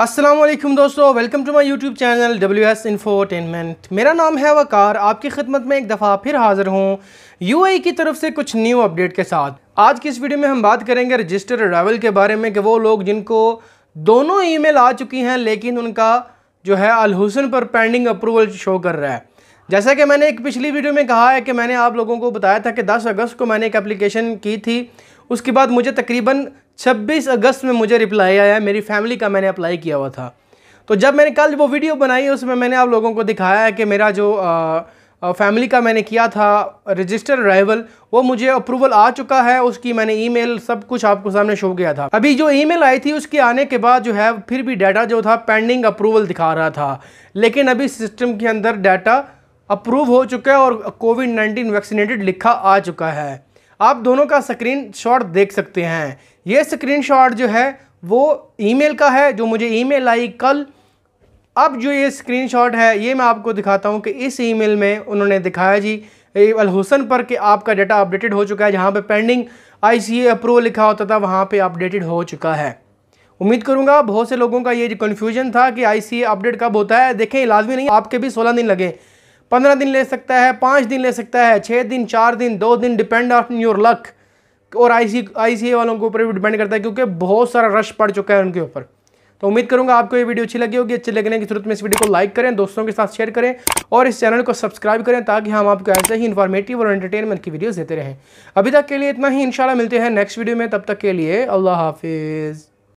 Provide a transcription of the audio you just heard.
असलम दोस्तों welcome to my YouTube channel W S infotainment मेरा नाम है वकार आपकी खिदमत में एक दफ़ा फिर हाज़िर हूँ आई e की तरफ से कुछ न्यू अपडेट के साथ आज की इस वीडियो में हम बात करेंगे रजिस्टर अरावल के बारे में कि वो लोग जिनको दोनों ईमेल आ चुकी हैं लेकिन उनका जो है अलहुसन पर पेंडिंग अप्रूवल शो कर रहा है जैसा कि मैंने एक पिछली वीडियो में कहा है कि मैंने आप लोगों को बताया था कि दस अगस्त को मैंने एक अप्लीकेशन की थी उसके बाद मुझे तकरीबन 26 अगस्त में मुझे रिप्लाई आया है मेरी फैमिली का मैंने अप्लाई किया हुआ था तो जब मैंने कल वो वीडियो बनाई उसमें मैंने आप लोगों को दिखाया है कि मेरा जो फैमिली का मैंने किया था रजिस्टर अराइवल वो मुझे अप्रूवल आ चुका है उसकी मैंने ईमेल सब कुछ आपको सामने शो किया था अभी जो ईमेल आई थी उसके आने के बाद जो है फिर भी डाटा जो था पेंडिंग अप्रूवल दिखा रहा था लेकिन अभी सिस्टम के अंदर डाटा अप्रूव हो चुका है और कोविड नाइन्टीन वैक्सीनेटेड लिखा आ चुका है आप दोनों का शॉट देख सकते हैं ये शॉट जो है वो ईमेल का है जो मुझे ईमेल आई कल अब जो ये स्क्रीनशॉट है ये मैं आपको दिखाता हूँ कि इस ईमेल में उन्होंने दिखाया जी अलहसन पर कि आपका डाटा अपडेटेड हो चुका है जहाँ पे पेंडिंग आई सी अप्रूवल लिखा होता था वहाँ पे अपडेटेड हो चुका है उम्मीद करूँगा बहुत से लोगों का ये कन्फ्यूजन था कि आई सी अपडेट कब होता है देखें लाजमी नहीं आपके भी सोलह दिन लगे पंद्रह दिन ले सकता है पाँच दिन ले सकता है छः दिन चार दिन दो दिन डिपेंड ऑन योर लक और आईसी आईसीए वालों के ऊपर भी डिपेंड करता है क्योंकि बहुत सारा रश पड़ चुका है उनके ऊपर तो उम्मीद करूंगा आपको ये वीडियो अच्छी लगी होगी अच्छी लगने की जरूरत में इस वीडियो को लाइक करें दोस्तों के साथ शेयर करें और इस चैनल को सब्सक्राइब करें ताकि हम आपको ऐसे ही इन्फॉर्मेटिव और एंटरटेनमेंट की वीडियोज़ देते रहें अभी तक के लिए इतना ही इंशाल्लाह मिलते हैं नेक्स्ट वीडियो में तब तक के लिए अल्लाह हाफिज़